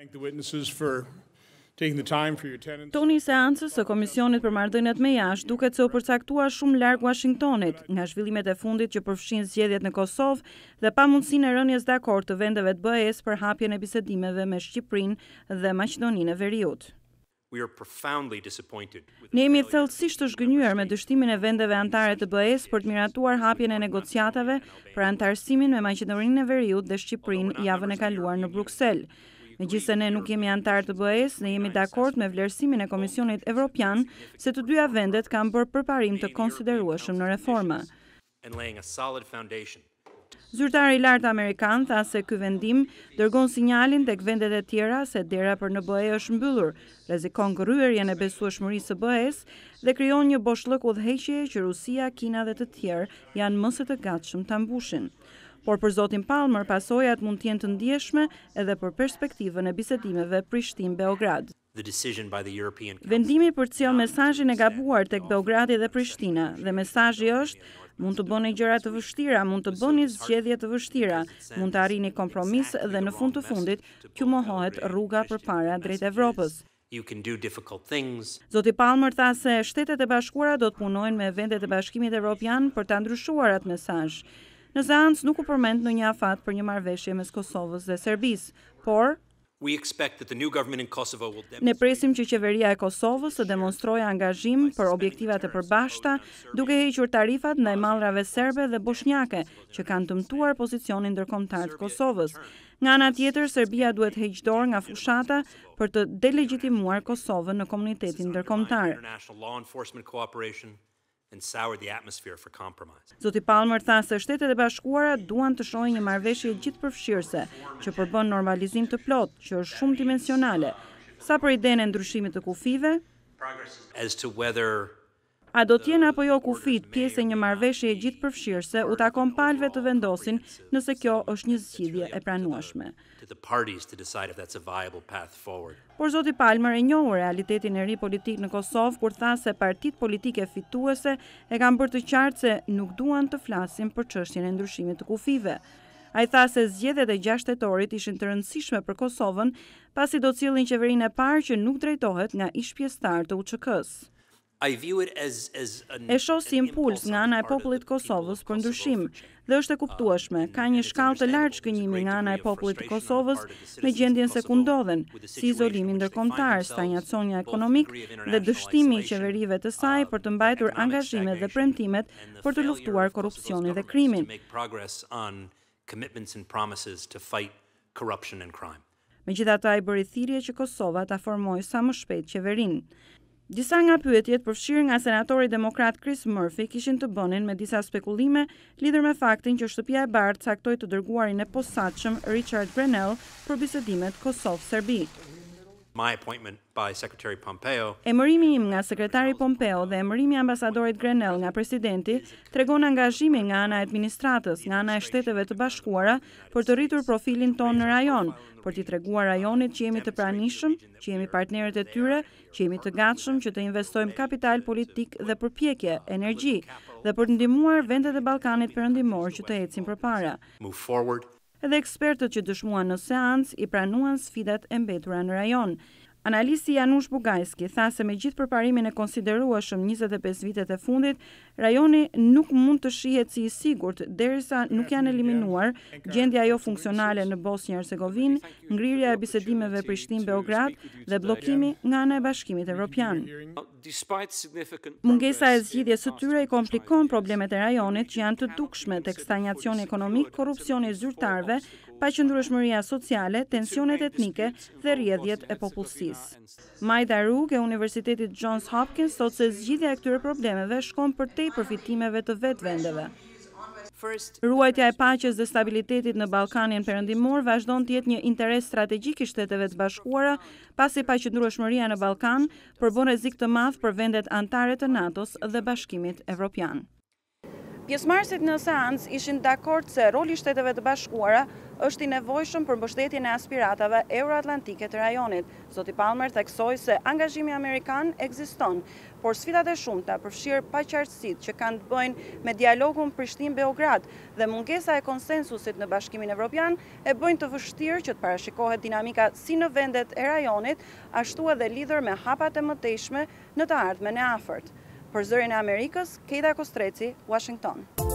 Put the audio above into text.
Thank the witnesses for Toni i seancës Komisionit për mardënjat me jash duke se u përcaktua shumë largë Washingtonit nga zhvillimet e fundit që përfshin zgjedhjet në Kosovë dhe pa mundësin e rënjës dhe akord të vendeve të bëhes për hapjen e bisedimeve me Shqiprin dhe Maqedonin e Veriut. Ne jemi thellësisht të zhgënjur me dështimin e vendeve antare të BE-s për të miratuar hapjen e negociatave për antarësimin me Maqedoninë e Veriut dhe Shqiprin javën e kaluar në Bruksel. Bruksel. Me gjithë ne nuk jemi antarë të BE-s, ne jemi dakord me vlerësimin e Komisionit Evropian se të dyja vendet kam bërë përparim të konsideruashëm në reforma. Zyrtari lartë Amerikanë tha se këj vendim dërgon sinjalin dhe këvendet e tjera se dera për në BE është mbyllur, rezikon kërryerje në besu e shmëri së BE-s dhe kryon një boshlëk u dheqje që Rusia, Kina dhe të tjerë janë mësë të gatshëm të ambushin por për Zotin Palmer pasojat mund tjenë të ndjeshme edhe për perspektivën e bisetimeve Prishtin Beograd. Vendimi për cilë mesajin e gabuar të këbëgradi dhe Prishtina dhe mesajin është mund të bëni gjëra të vështira, mund të bëni zgjedhje të vështira, mund të arini kompromis dhe në fund të fundit kjo mohohet rruga për para drejt Evropës. Zoti Palmer tha se shtetet e bashkura do të punojnë me vendet e bashkimit e Europian për të andryshuar atë mesajsh në s nuk u përmend në një afat për një marrëveshje mes Kosovës dhe Serbisë, por ne presim që qeveria e Kosovës të demonstrojë angazhim për objektivat e përbashta, duke hequr tarifat ndaj mallrave serbe dhe bosnjake që kanë dëmtuar pozicionin ndërkombëtar të Kosovës. Nga ana tjetër, Serbia duhet të heqë dorë nga fushata për të delegjitimuar Kosovën në komunitetin ndërkombëtar and sour the atmosphere for compromise. Zoti Palmer tha se Shtetet e Bashkuara duan të shohin një marrëveshje gjithëpërfshirëse që përbën normalizim të plot, që është shumë dimensionale, sa për idenë e ndryshimit të kufive. As to whether A do tjenë apo jo kufit pjesë një marveshe e gjithë përfshirëse u takon palve të vendosin nëse kjo është një zgjidhje e pranueshme. Por Zoti Palmer e njohë realitetin e ri politik në Kosovë, kur tha se partit politike fituese e kam bërë të qartë se nuk duan të flasim për qështjën e ndryshimit të kufive. A i tha se zgjedhet e gjashtetorit ishin të rëndësishme për Kosovën, pasi do cilin qeverin e parë që nuk drejtohet nga ishpjestar të uqëkës. E shoh si impuls nga ana e popullit të Kosovës për ndryshim dhe është e kuptueshme. Um, Ka një shkallë të lartë gënjimi nga ana e popullit të Kosovës me gjendjen se ku ndodhen, si izolimi ndërkombëtar, stagnacionja ekonomik dhe dështimi i qeverive të um, saj për të mbajtur angazhimet dhe premtimet për të luftuar korrupsionin dhe krimin. Me gjitha ta i bëri thirje që Kosova ta formojë sa më shpejt qeverinë. Disa nga pyetjet përfshirë nga senatori demokrat Chris Murphy kishin të bënin me disa spekulime lidrë me faktin që shtëpja e bardë caktoj të dërguarin e posatëshëm Richard Grenell për bisedimet Kosovë-Serbi. My appointment by Secretary Pompeo. Emërimi im nga sekretari Pompeo dhe emërimi i ambasadorit Grenell nga presidenti tregon angazhimin nga ana e administratës, nga ana e shteteve të bashkuara për të rritur profilin tonë në rajon, për t'i treguar rajonit që jemi të pranishëm, që jemi partnerët e tyre, që jemi të gatshëm që të investojmë kapital politik dhe përpjekje, energji dhe për të ndihmuar vendet e Ballkanit Perëndimor që të ecin përpara. Edhe ekspertët që dëshmuan në seancë i pranuan sfidat e mbetura në rajon. Analisti Janush Bugajski tha se me gjithë përparimin e konsiderua shumë 25 vitet e fundit, rajoni nuk mund të shihet si i sigurt, derisa nuk janë eliminuar gjendja jo funksionale në Bosnjë Hercegovin, ngrirja e bisedimeve Prishtin Beograd dhe blokimi nga ana e Bashkimit Evropian. Mungesa e zgjidhjes së tyre i komplikon problemet e rajonit që janë të dukshme tek e ekonomik, korrupsioni i zyrtarëve pa qëndrueshmëria sociale, tensionet etnike dhe rrjedhjet e popullsisë. Majda Rug e Universitetit Johns Hopkins thotë se zgjidhja e këtyre problemeve shkon përtej përfitimeve të vetë vendeve. Ruajtja e paqes dhe stabilitetit në Ballkanin Perëndimor vazhdon të jetë një interes strategjik i Shteteve të Bashkuara, pasi paqëndrueshmëria në Ballkan përbën rrezik të madh për vendet anëtare të NATO-s dhe Bashkimit Evropian. Pjesmarësit në seans ishin dakord se roli shteteve të bashkuara është i nevojshëm për mbështetjen e aspiratave euroatlantike të rajonit. Zoti Palmer theksoi se angazhimi amerikan ekziston, por sfidat e shumta përfshir pa qartësi që kanë të bëjnë me dialogun Prishtinë-Beograd dhe mungesa e konsensusit në Bashkimin Evropian e bëjnë të vështirë që të parashikohet dinamika si në vendet e rajonit, ashtu edhe lidhur me hapat e mëtejshme në të ardhmen e afërt. Për zërin e Amerikës, Kejda Kostreci, Washington.